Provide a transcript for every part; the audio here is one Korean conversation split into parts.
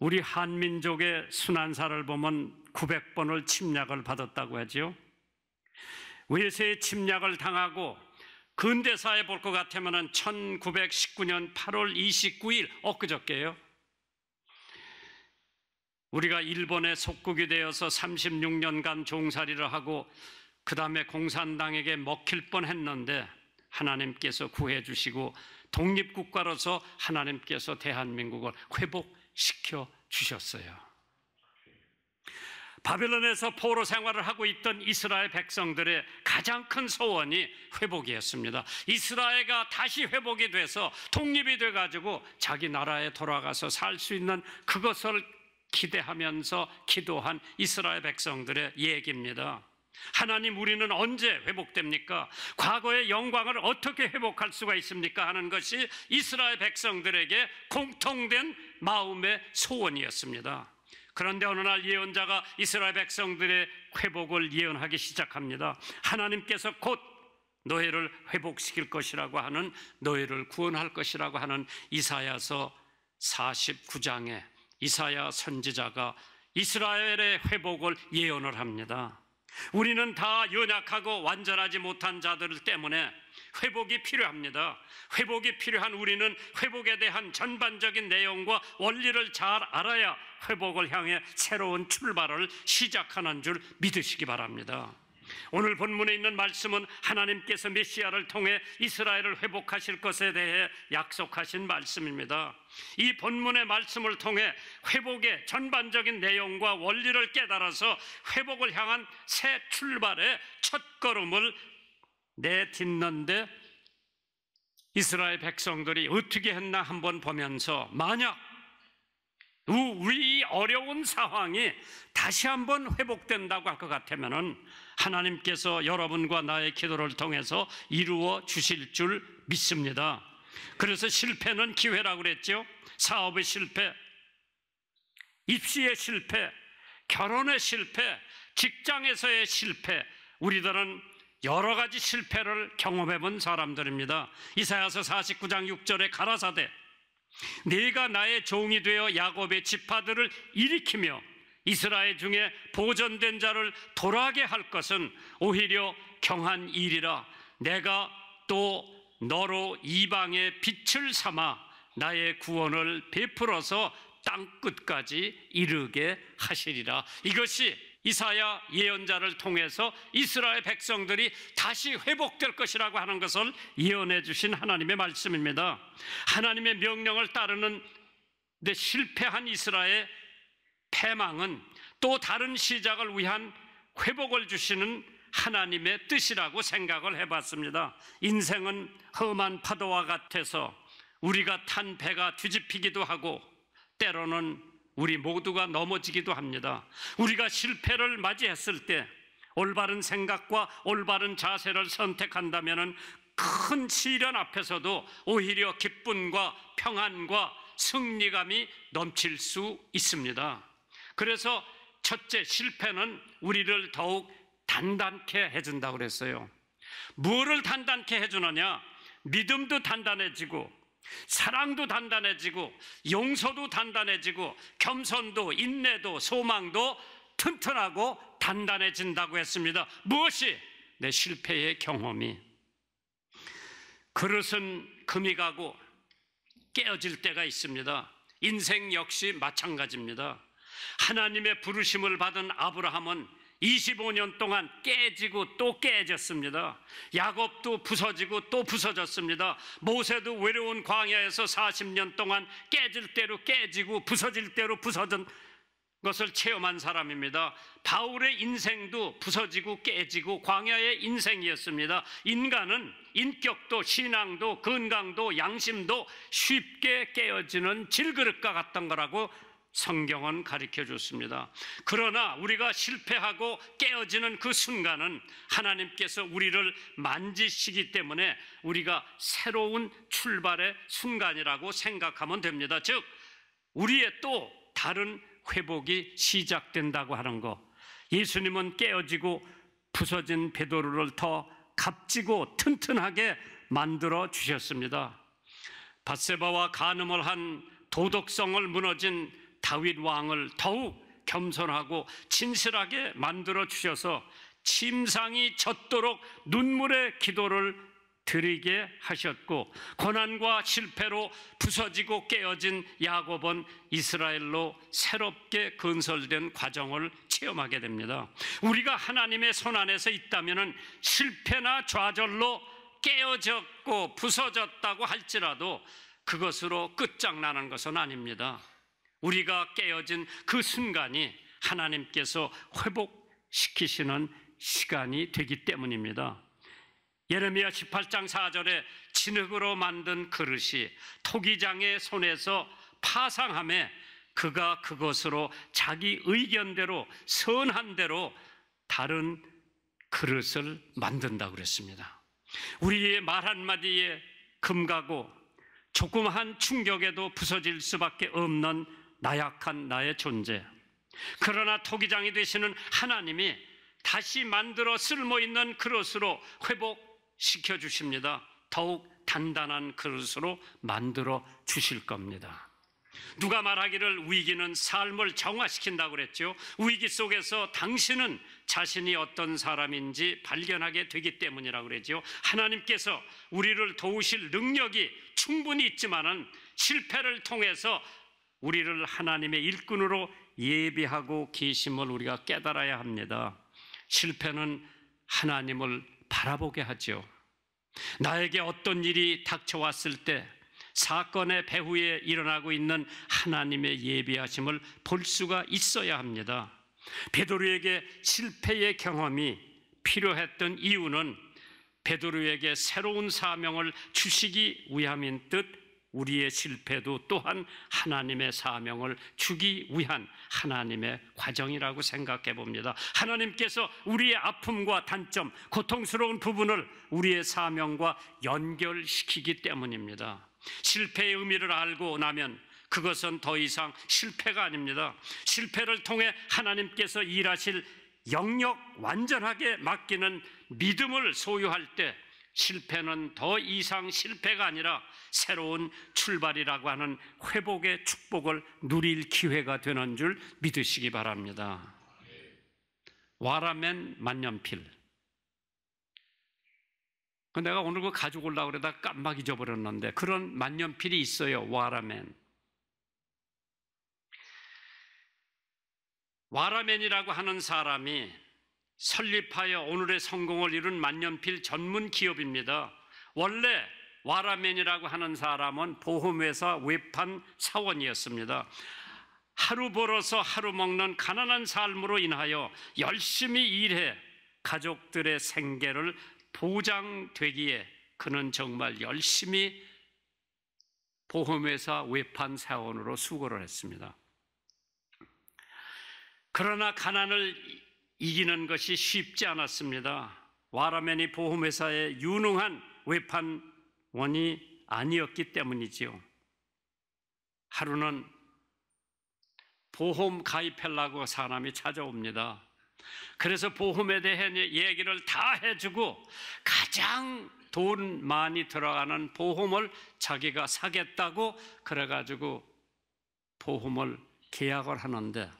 우리한 한민족의 순환사를 보면 900번을 침략을 받았다고 하지요. 외세의 침략을 당하고 근대사에 볼 것 같으면 1919년 8월 29일 엊그저께요. 우리가 일본의 속국이 되어서 36년간 종살이를 하고 그 다음에 공산당에게 먹힐 뻔했는데 하나님께서 구해주시고 독립국가로서 하나님께서 대한민국을 회복시켜 주셨어요. 바벨론에서 포로 생활을 하고 있던 이스라엘 백성들의 가장 큰 소원이 회복이었습니다. 이스라엘가 다시 회복이 돼서 독립이 돼 가지고 자기 나라에 돌아가서 살 수 있는 그것을 기대하면서 기도한 이스라엘 백성들의 얘기입니다. 하나님 우리는 언제 회복됩니까? 과거의 영광을 어떻게 회복할 수가 있습니까? 하는 것이 이스라엘 백성들에게 공통된 마음의 소원이었습니다. 그런데 어느 날 예언자가 이스라엘 백성들의 회복을 예언하기 시작합니다. 하나님께서 곧 너희를 회복시킬 것이라고 하는 너희를 구원할 것이라고 하는 이사야서 49장에 이사야 선지자가 이스라엘의 회복을 예언을 합니다. 우리는 다 연약하고 완전하지 못한 자들 때문에 회복이 필요합니다. 회복이 필요한 우리는 회복에 대한 전반적인 내용과 원리를 잘 알아야 회복을 향해 새로운 출발을 시작하는 줄 믿으시기 바랍니다. 오늘 본문에 있는 말씀은 하나님께서 메시아를 통해 이스라엘을 회복하실 것에 대해 약속하신 말씀입니다. 이 본문의 말씀을 통해 회복의 전반적인 내용과 원리를 깨달아서 회복을 향한 새 출발의 첫 걸음을 내딛는데 이스라엘 백성들이 어떻게 했나 한번 보면서 만약 우리 어려운 상황이 다시 한번 회복된다고 할 것 같으면 하나님께서 여러분과 나의 기도를 통해서 이루어 주실 줄 믿습니다. 그래서 실패는 기회라고 그랬죠. 사업의 실패, 입시의 실패, 결혼의 실패, 직장에서의 실패. 우리들은 여러 가지 실패를 경험해 본 사람들입니다. 이사야서 49장 6절에 가라사대 네가 나의 종이 되어 야곱의 지파들을 일으키며 이스라엘 중에 보전된 자를 돌아게 할 것은 오히려 경한 일이라 내가 또 너로 이방의 빛을 삼아 나의 구원을 베풀어서 땅 끝까지 이르게 하시리라 이것이 이사야 예언자를 통해서 이스라엘 백성들이 다시 회복될 것이라고 하는 것을 예언해 주신 하나님의 말씀입니다. 하나님의 명령을 따르는 데 실패한 이스라엘 패망은 또 다른 시작을 위한 회복을 주시는 하나님의 뜻이라고 생각을 해봤습니다. 인생은 험한 파도와 같아서 우리가 탄 배가 뒤집히기도 하고 때로는 우리 모두가 넘어지기도 합니다. 우리가 실패를 맞이했을 때 올바른 생각과 올바른 자세를 선택한다면 큰 시련 앞에서도 오히려 기쁨과 평안과 승리감이 넘칠 수 있습니다. 그래서 첫째 실패는 우리를 더욱 단단케 해준다고 그랬어요. 무엇을 단단케 해주느냐? 믿음도 단단해지고 사랑도 단단해지고 용서도 단단해지고 겸손도 인내도 소망도 튼튼하고 단단해진다고 했습니다. 무엇이 내 실패의 경험이 그릇은 금이 가고 깨어질 때가 있습니다. 인생 역시 마찬가지입니다. 하나님의 부르심을 받은 아브라함은 25년 동안 깨지고 또 깨졌습니다. 야곱도 부서지고 또 부서졌습니다. 모세도 외로운 광야에서 40년 동안 깨질 대로 깨지고 부서질 대로 부서진 것을 체험한 사람입니다. 바울의 인생도 부서지고 깨지고 광야의 인생이었습니다. 인간은 인격도 신앙도 건강도 양심도 쉽게 깨어지는 질그릇과 같던 거라고 성경은 가르쳐 줬습니다. 그러나 우리가 실패하고 깨어지는 그 순간은 하나님께서 우리를 만지시기 때문에 우리가 새로운 출발의 순간이라고 생각하면 됩니다. 즉, 우리의 또 다른 회복이 시작된다고 하는 것. 예수님은 깨어지고 부서진 베드로를 더 값지고 튼튼하게 만들어 주셨습니다. 바세바와 간음을 한 도덕성을 무너진 다윗 왕을 더욱 겸손하고 진실하게 만들어 주셔서 침상이 젖도록 눈물의 기도를 드리게 하셨고 고난과 실패로 부서지고 깨어진 야곱은 이스라엘로 새롭게 건설된 과정을 체험하게 됩니다. 우리가 하나님의 손 안에서 있다면은 실패나 좌절로 깨어졌고 부서졌다고 할지라도 그것으로 끝장나는 것은 아닙니다. 우리가 깨어진 그 순간이 하나님께서 회복시키시는 시간이 되기 때문입니다. 예레미야 18장 4절에 진흙으로 만든 그릇이 토기장의 손에서 파상함에 그가 그것으로 자기 의견대로 선한 대로 다른 그릇을 만든다 그랬습니다. 우리의 말 한마디에 금가고 조그마한 충격에도 부서질 수밖에 없는 나약한 나의 존재. 그러나 토기장이 되시는 하나님이 다시 만들어 쓸모 있는 그릇으로 회복시켜 주십니다. 더욱 단단한 그릇으로 만들어 주실 겁니다. 누가 말하기를 위기는 삶을 정화시킨다고 그랬죠. 위기 속에서 당신은 자신이 어떤 사람인지 발견하게 되기 때문이라고 그랬죠. 하나님께서 우리를 도우실 능력이 충분히 있지만은 실패를 통해서 우리를 하나님의 일꾼으로 예비하고 계심을 우리가 깨달아야 합니다. 실패는 하나님을 바라보게 하죠. 나에게 어떤 일이 닥쳐왔을 때 사건의 배후에 일어나고 있는 하나님의 예비하심을 볼 수가 있어야 합니다. 베드로에게 실패의 경험이 필요했던 이유는 베드로에게 새로운 사명을 주시기 위함인 듯 우리의 실패도 또한 하나님의 사명을 주기 위한 하나님의 과정이라고 생각해 봅니다. 하나님께서 우리의 아픔과 단점, 고통스러운 부분을 우리의 사명과 연결시키기 때문입니다. 실패의 의미를 알고 나면 그것은 더 이상 실패가 아닙니다. 실패를 통해 하나님께서 일하실 영역 완전하게 맡기는 믿음을 소유할 때 실패는 더 이상 실패가 아니라 새로운 출발이라고 하는 회복의 축복을 누릴 기회가 되는 줄 믿으시기 바랍니다. 와라맨 만년필. 그 내가 오늘 그 가지고 올라고 그러다 깜빡 잊어버렸는데 그런 만년필이 있어요. 와라맨와라맨이라고 하는 사람이 설립하여 오늘의 성공을 이룬 만년필 전문 기업입니다. 원래 와라맨이라고 하는 사람은 보험회사 외판 사원이었습니다. 하루 벌어서 하루 먹는 가난한 삶으로 인하여 열심히 일해 가족들의 생계를 보장되기에 그는 정말 열심히 보험회사 외판 사원으로 수고를 했습니다. 그러나 가난을 이기는 것이 쉽지 않았습니다. 와라멘이 보험회사의 유능한 외판원이 아니었기 때문이지요. 하루는 보험 가입하려고 사람이 찾아옵니다. 그래서 보험에 대해 얘기를 다 해주고 가장 돈 많이 들어가는 보험을 자기가 사겠다고 그래가지고 보험을 계약을 하는데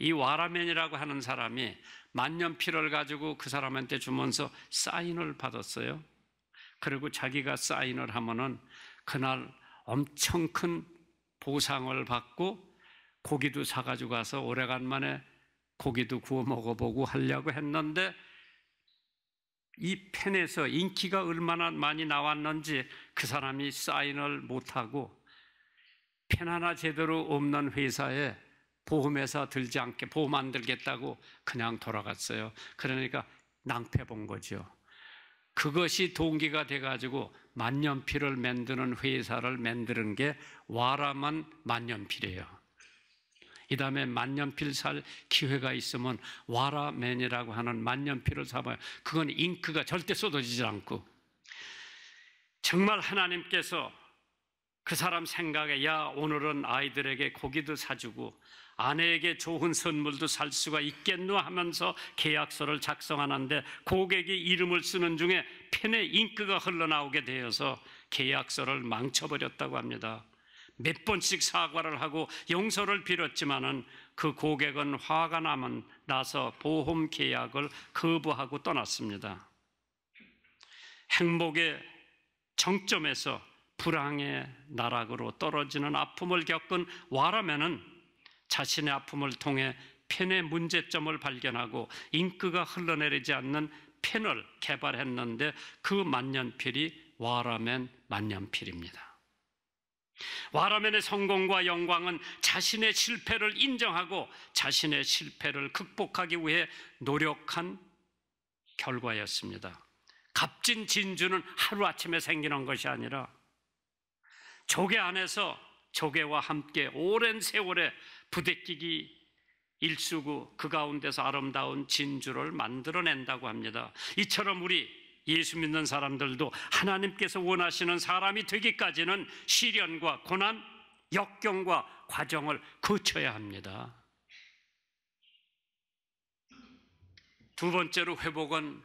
이 와라맨이라고 하는 사람이 만년필을 가지고 그 사람한테 주면서 사인을 받았어요. 그리고 자기가 사인을 하면은 그날 엄청 큰 보상을 받고 고기도 사가지고 가서 오래간만에 고기도 구워 먹어보고 하려고 했는데 이 펜에서 인기가 얼마나 많이 나왔는지 그 사람이 사인을 못하고 펜 하나 제대로 없는 회사에 보험회사 들지 않게 보험 안 들겠다고 그냥 돌아갔어요. 그러니까 낭패 본 거죠. 그것이 동기가 돼가지고 만년필을 만드는 회사를 만드는 게 와라만 만년필이에요. 이 다음에 만년필 살 기회가 있으면 와라맨이라고 하는 만년필을 사봐요. 그건 잉크가 절대 쏟아지지 않고 정말 하나님께서 그 사람 생각에 야 오늘은 아이들에게 고기도 사주고 아내에게 좋은 선물도 살 수가 있겠노 하면서 계약서를 작성하는데 고객이 이름을 쓰는 중에 펜에 잉크가 흘러나오게 되어서 계약서를 망쳐버렸다고 합니다. 몇 번씩 사과를 하고 용서를 빌었지만은 그 고객은 화가 나면 나서 보험 계약을 거부하고 떠났습니다. 행복의 정점에서 불황의 나락으로 떨어지는 아픔을 겪은 와라면은 자신의 아픔을 통해 펜의 문제점을 발견하고 잉크가 흘러내리지 않는 펜을 개발했는데 그 만년필이 와라맨 만년필입니다. 와라맨의 성공과 영광은 자신의 실패를 인정하고 자신의 실패를 극복하기 위해 노력한 결과였습니다. 값진 진주는 하루아침에 생기는 것이 아니라 조개 안에서 조개와 함께 오랜 세월에 부대끼기 일수구 그 가운데서 아름다운 진주를 만들어낸다고 합니다. 이처럼 우리 예수 믿는 사람들도 하나님께서 원하시는 사람이 되기까지는 시련과 고난, 역경과 과정을 거쳐야 합니다. 두 번째로 회복은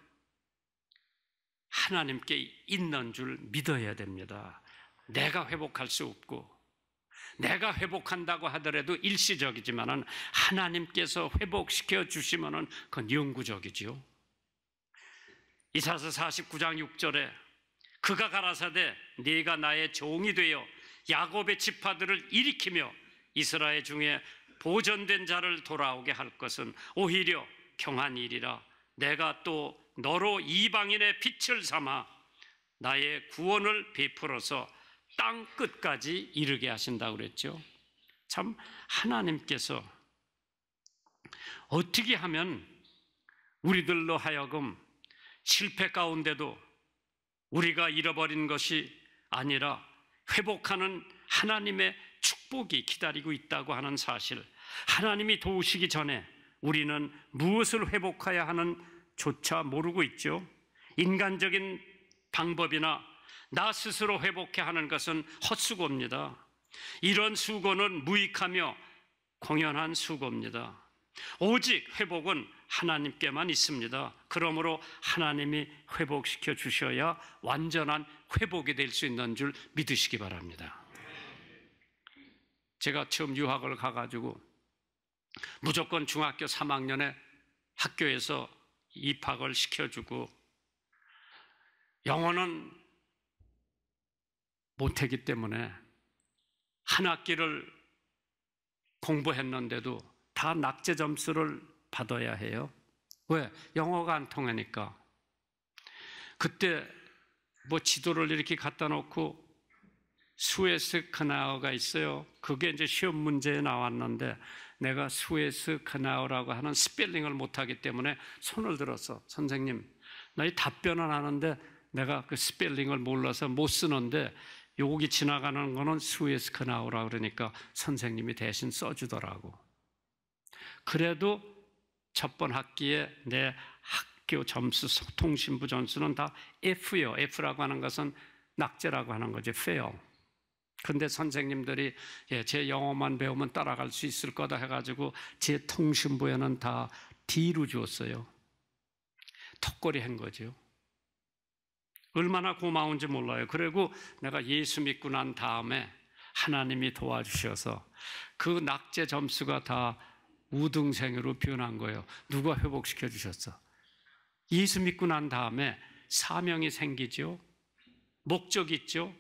하나님께 있는 줄 믿어야 됩니다. 내가 회복할 수 없고 내가 회복한다고 하더라도 일시적이지만은 하나님께서 회복시켜 주시면은 그건 영구적이지요. 이사서 49장 6절에 그가 가라사대 네가 나의 종이 되어 야곱의 지파들을 일으키며 이스라엘 중에 보전된 자를 돌아오게 할 것은 오히려 경한 일이라 내가 또 너로 이방인의 빛을 삼아 나의 구원을 베풀어서 땅 끝까지 이르게 하신다고 그랬죠. 참 하나님께서 어떻게 하면 우리들로 하여금 실패 가운데도 우리가 잃어버린 것이 아니라 회복하는 하나님의 축복이 기다리고 있다고 하는 사실, 하나님이 도우시기 전에 우리는 무엇을 회복해야 하는 조차 모르고 있죠. 인간적인 방법이나 나 스스로 회복해 하는 것은 헛수고입니다. 이런 수고는 무익하며 공연한 수고입니다. 오직 회복은 하나님께만 있습니다. 그러므로 하나님이 회복시켜 주셔야 완전한 회복이 될 수 있는 줄 믿으시기 바랍니다. 제가 처음 유학을 가가지고 무조건 중학교 3학년에 학교에서 입학을 시켜주고 영어는 못했기 때문에 한 학기를 공부했는데도 다 낙제 점수를 받아야 해요. 왜? 영어가 안 통하니까. 그때 뭐 지도를 이렇게 갖다 놓고 스웨스 카나우가 있어요. 그게 이제 시험 문제에 나왔는데 내가 스웨스 카나우라고 하는 스펠링을 못하기 때문에 손을 들어서 선생님, 나 이 답변을 하는데 내가 그 스펠링을 몰라서 못 쓰는데 요기 지나가는 거는 스위스크나우라 그러니까 선생님이 대신 써주더라고. 그래도 첫 번 학기에 내 학교 점수, 통신부 점수는 다 F요. F라고 하는 것은 낙제라고 하는 거지, fail. 근데 선생님들이 예, 제 영어만 배우면 따라갈 수 있을 거다 해가지고 제 통신부에는 다 D로 주었어요. 턱걸이 한 거죠. 얼마나 고마운지 몰라요. 그리고 내가 예수 믿고 난 다음에 하나님이 도와주셔서 그 낙제 점수가 다 우등생으로 변한 거예요. 누가 회복시켜 주셨어? 예수 믿고 난 다음에 사명이 생기죠. 목적 있죠.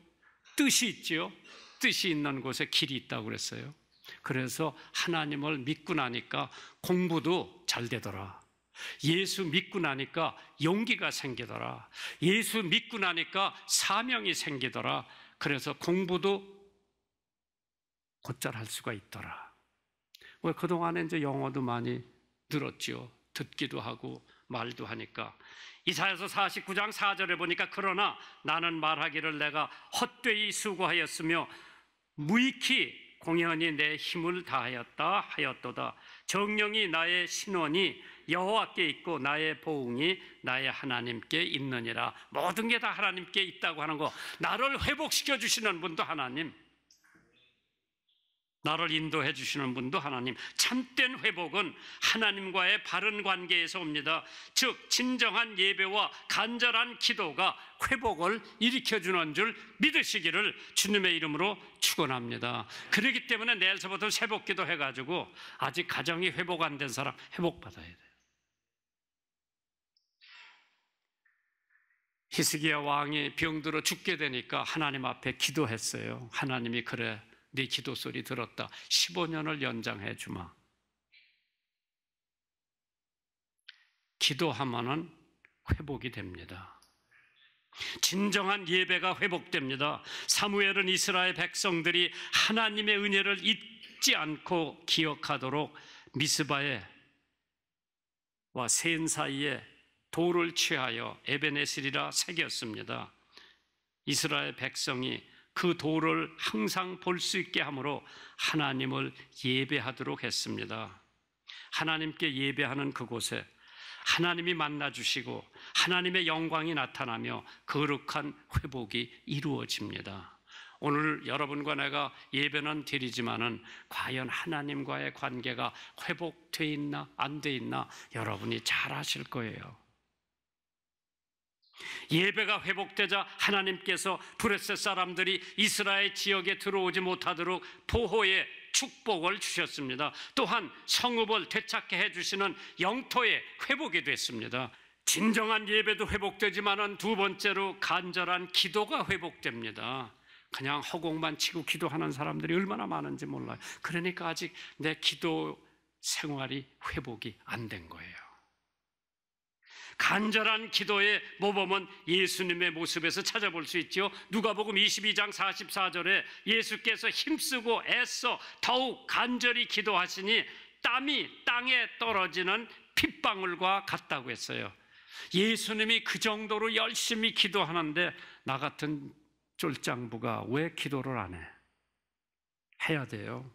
뜻이 있죠. 뜻이 있는 곳에 길이 있다고 그랬어요. 그래서 하나님을 믿고 나니까 공부도 잘 되더라. 예수 믿고 나니까 용기가 생기더라. 예수 믿고 나니까 사명이 생기더라. 그래서 공부도 곧잘 할 수가 있더라. 왜 그동안에 이제 영어도 많이 늘었지요. 듣기도 하고 말도 하니까. 이사에서 49장 4절에 보니까 그러나 나는 말하기를 내가 헛되이 수고하였으며 무익히 공연히 내 힘을 다하였다 하였도다. 정령이 나의 신원이 여호와께 있고 나의 보응이 나의 하나님께 있느니라. 모든 게 다 하나님께 있다고 하는 거. 나를 회복시켜 주시는 분도 하나님. 나를 인도해 주시는 분도 하나님. 참된 회복은 하나님과의 바른 관계에서 옵니다. 즉 진정한 예배와 간절한 기도가 회복을 일으켜 주는 줄 믿으시기를 주님의 이름으로 축원합니다. 그러기 때문에 내일서부터 새벽 기도해 가지고 아직 가정이 회복 안 된 사람 회복 받아야 돼. 히스기야 왕이 병들어 죽게 되니까 하나님 앞에 기도했어요. 하나님이 그래 네 기도 소리 들었다. 15년을 연장해 주마. 기도하면은 회복이 됩니다. 진정한 예배가 회복됩니다. 사무엘은 이스라엘 백성들이 하나님의 은혜를 잊지 않고 기억하도록 미스바에 와세 사이에 돌을 취하여 에베네스리라 새겼습니다. 이스라엘 백성이 그 돌을 항상 볼 수 있게 함으로 하나님을 예배하도록 했습니다. 하나님께 예배하는 그곳에 하나님이 만나 주시고 하나님의 영광이 나타나며 거룩한 회복이 이루어집니다. 오늘 여러분과 내가 예배는 드리지만은 과연 하나님과의 관계가 회복돼 있나 안 돼 있나 여러분이 잘 아실 거예요. 예배가 회복되자 하나님께서 브레셋 사람들이 이스라엘 지역에 들어오지 못하도록 보호의 축복을 주셨습니다. 또한 성읍을 되찾게 해주시는 영토의 회복이 됐습니다. 진정한 예배도 회복되지만은 두 번째로 간절한 기도가 회복됩니다. 그냥 허공만 치고 기도하는 사람들이 얼마나 많은지 몰라요. 그러니까 아직 내 기도 생활이 회복이 안 된 거예요. 간절한 기도의 모범은 예수님의 모습에서 찾아볼 수있죠 누가복음 22장 44절에 예수께서 힘쓰고 애써 더욱 간절히 기도하시니 땀이 땅에 떨어지는 핏방울과 같다고 했어요. 예수님이 그 정도로 열심히 기도하는데 나 같은 쫄장부가 왜 기도를 안 해? 해야 돼요.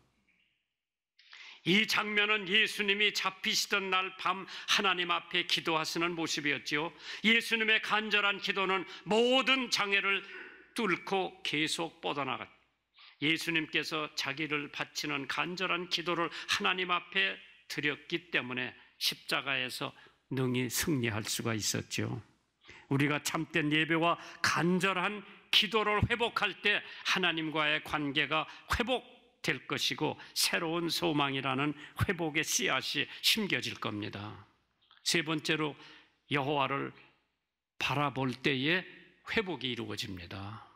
이 장면은 예수님이 잡히시던 날 밤 하나님 앞에 기도하시는 모습이었지요. 예수님의 간절한 기도는 모든 장애를 뚫고 계속 뻗어나갔. 예수님께서 자기를 바치는 간절한 기도를 하나님 앞에 드렸기 때문에 십자가에서 능히 승리할 수가 있었죠. 우리가 참된 예배와 간절한 기도를 회복할 때 하나님과의 관계가 회복 될 것이고 새로운 소망이라는 회복의 씨앗이 심겨질 겁니다. 세 번째로 여호와를 바라볼 때에 회복이 이루어집니다.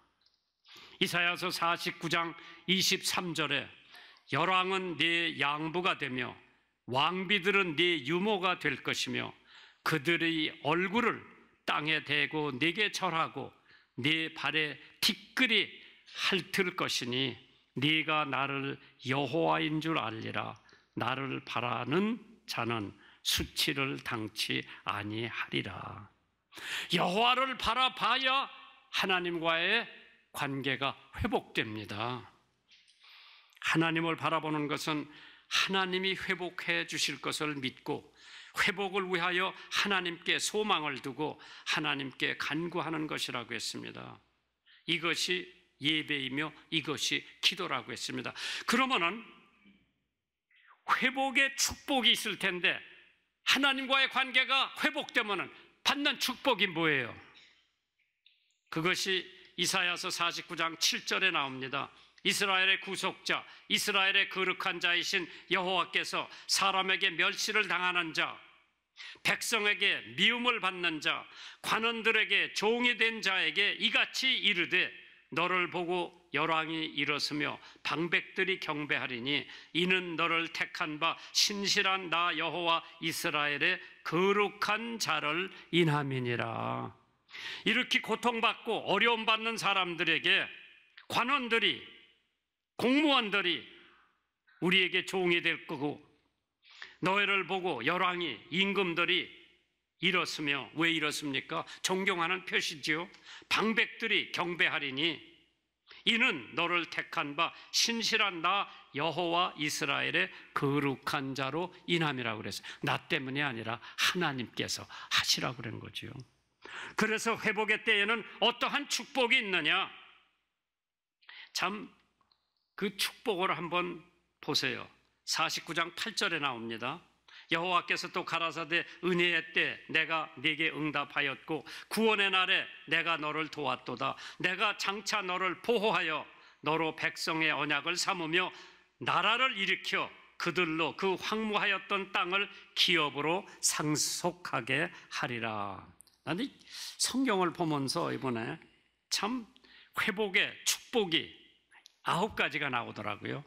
이사야서 49장 23절에 열왕은 네 양부가 되며 왕비들은 네 유모가 될 것이며 그들의 얼굴을 땅에 대고 네게 절하고 네 발에 티끌이 핥을 것이니 네가 나를 여호와인 줄 알리라 나를 바라는 자는 수치를 당치 아니하리라 여호와를 바라봐야 하나님과의 관계가 회복됩니다 하나님을 바라보는 것은 하나님이 회복해 주실 것을 믿고 회복을 위하여 하나님께 소망을 두고 하나님께 간구하는 것이라고 했습니다 이것이 예배이며 이것이 기도라고 했습니다. 그러면은 회복의 축복이 있을 텐데 하나님과의 관계가 회복되면은 받는 축복이 뭐예요? 그것이 이사야서 49장 7절에 나옵니다. 이스라엘의 구속자, 이스라엘의 거룩한 자이신 여호와께서 사람에게 멸시를 당하는 자, 백성에게 미움을 받는 자, 관원들에게 종이 된 자에게 이같이 이르되 너를 보고 열왕이 일었으며 방백들이 경배하리니 이는 너를 택한 바 신실한 나 여호와 이스라엘의 거룩한 자를 인함이니라. 이렇게 고통받고 어려움 받는 사람들에게 관원들이 공무원들이 우리에게 종이 될 거고 너희를 보고 열왕이 임금들이 이렇으며 왜 이렇습니까? 존경하는 표시지요. 방백들이 경배하리니 이는 너를 택한 바 신실한 나 여호와 이스라엘의 거룩한 자로 인함이라 그랬어요. 나 때문이 아니라 하나님께서 하시라 그런 거지요. 그래서 회복의 때에는 어떠한 축복이 있느냐? 참 그 축복을 한번 보세요. 49장 8절에 나옵니다. 여호와께서 또 가라사대 은혜의 때 내가 네게 응답하였고 구원의 날에 내가 너를 도왔도다 내가 장차 너를 보호하여 너로 백성의 언약을 삼으며 나라를 일으켜 그들로 그 황무하였던 땅을 기업으로 상속하게 하리라. 나는 성경을 보면서 이번에 참 회복의 축복이 아홉 가지가 나오더라고요.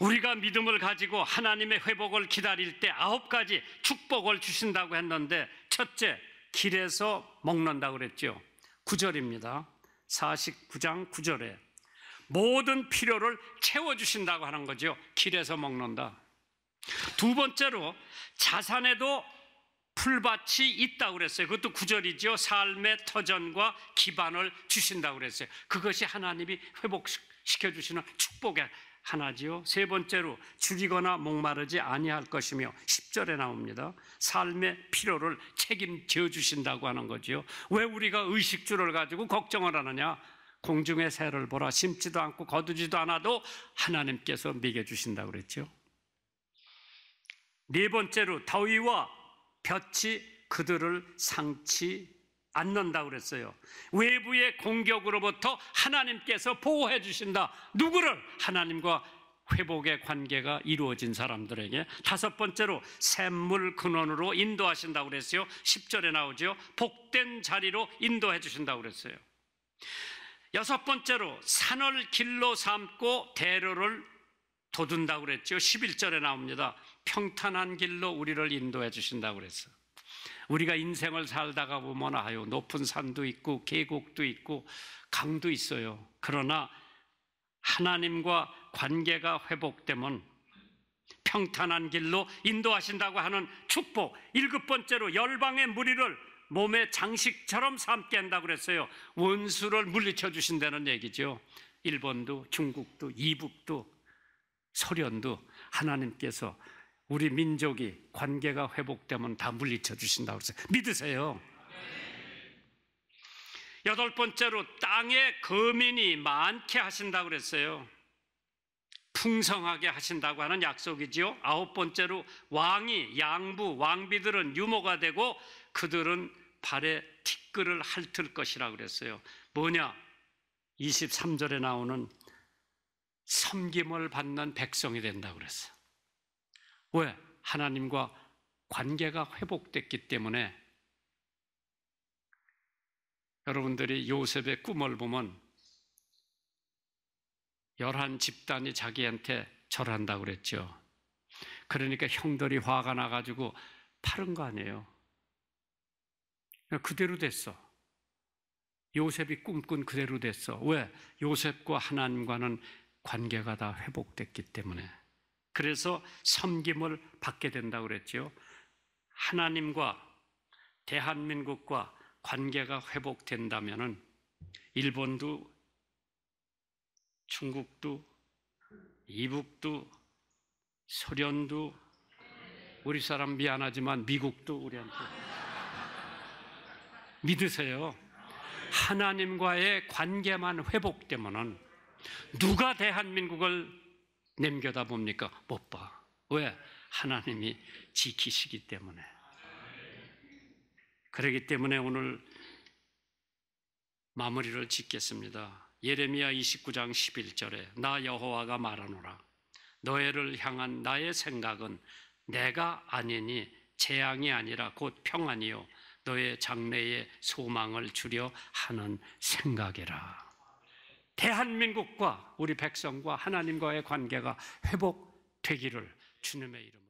우리가 믿음을 가지고 하나님의 회복을 기다릴 때 아홉 가지 축복을 주신다고 했는데 첫째, 길에서 먹는다 그랬죠. 9절입니다. 49장 9절에 모든 필요를 채워 주신다고 하는 거죠. 길에서 먹는다. 두 번째로 자산에도 풀밭이 있다고 그랬어요. 그것도 구절이죠. 삶의 터전과 기반을 주신다고 그랬어요. 그것이 하나님이 회복시켜 주시는 축복의 하나지요. 세 번째로 죽이거나 목마르지 아니할 것이며 10절에 나옵니다. 삶의 필요를 책임져 주신다고 하는 거지요. 왜 우리가 의식주를 가지고 걱정을 하느냐? 공중의 새를 보라 심지도 않고 거두지도 않아도 하나님께서 먹여 주신다고 그랬죠. 네 번째로 더위와 볕이 그들을 상치 않는다 그랬어요. 외부의 공격으로부터 하나님께서 보호해 주신다. 누구를 하나님과 회복의 관계가 이루어진 사람들에게 다섯 번째로 샘물 근원으로 인도하신다고 그랬어요. 10절에 나오죠. 복된 자리로 인도해 주신다고 그랬어요. 여섯 번째로 산을 길로 삼고 대로를 도둔다고 그랬죠. 11절에 나옵니다. 평탄한 길로 우리를 인도해 주신다고 그랬어요. 우리가 인생을 살다가 보면 아유 높은 산도 있고 계곡도 있고 강도 있어요. 그러나 하나님과 관계가 회복되면 평탄한 길로 인도하신다고 하는 축복 일곱 번째로 열방의 무리를 몸의 장식처럼 삼게 한다고 그랬어요. 원수를 물리쳐 주신다는 얘기죠. 일본도 중국도 이북도 소련도 하나님께서 우리 민족이 관계가 회복되면 다 물리쳐 주신다고 그랬어요. 믿으세요. 여덟 번째로 땅에 거민이 많게 하신다고 그랬어요. 풍성하게 하신다고 하는 약속이지요. 아홉 번째로 왕이 양부 왕비들은 유모가 되고 그들은 발에 티끌을 핥을 것이라 그랬어요. 뭐냐? 23절에 나오는 섬김을 받는 백성이 된다고 그랬어요. 왜? 하나님과 관계가 회복됐기 때문에 여러분들이 요셉의 꿈을 보면 열한 집단이 자기한테 절한다고 그랬죠. 그러니까 형들이 화가 나가지고 파는 거 아니에요. 그대로 됐어. 요셉이 꿈꾼 그대로 됐어. 왜? 요셉과 하나님과는 관계가 다 회복됐기 때문에. 그래서 섬김을 받게 된다고 그랬죠. 하나님과 대한민국과 관계가 회복된다면 일본도 중국도 이북도 소련도 우리 사람 미안하지만 미국도 우리한테 믿으세요. 하나님과의 관계만 회복되면 누가 대한민국을 남겨다봅니까? 못 봐. 왜? 하나님이 지키시기 때문에. 그러기 때문에 오늘 마무리를 짓겠습니다. 예레미야 29장 11절에 나 여호와가 말하노라 너희를 향한 나의 생각은 내가 아니니 재앙이 아니라 곧 평안이요 너의 장래에 소망을 주려 하는 생각이라. 대한민국과 우리 백성과 하나님과의 관계가 회복되기를 주님의 이름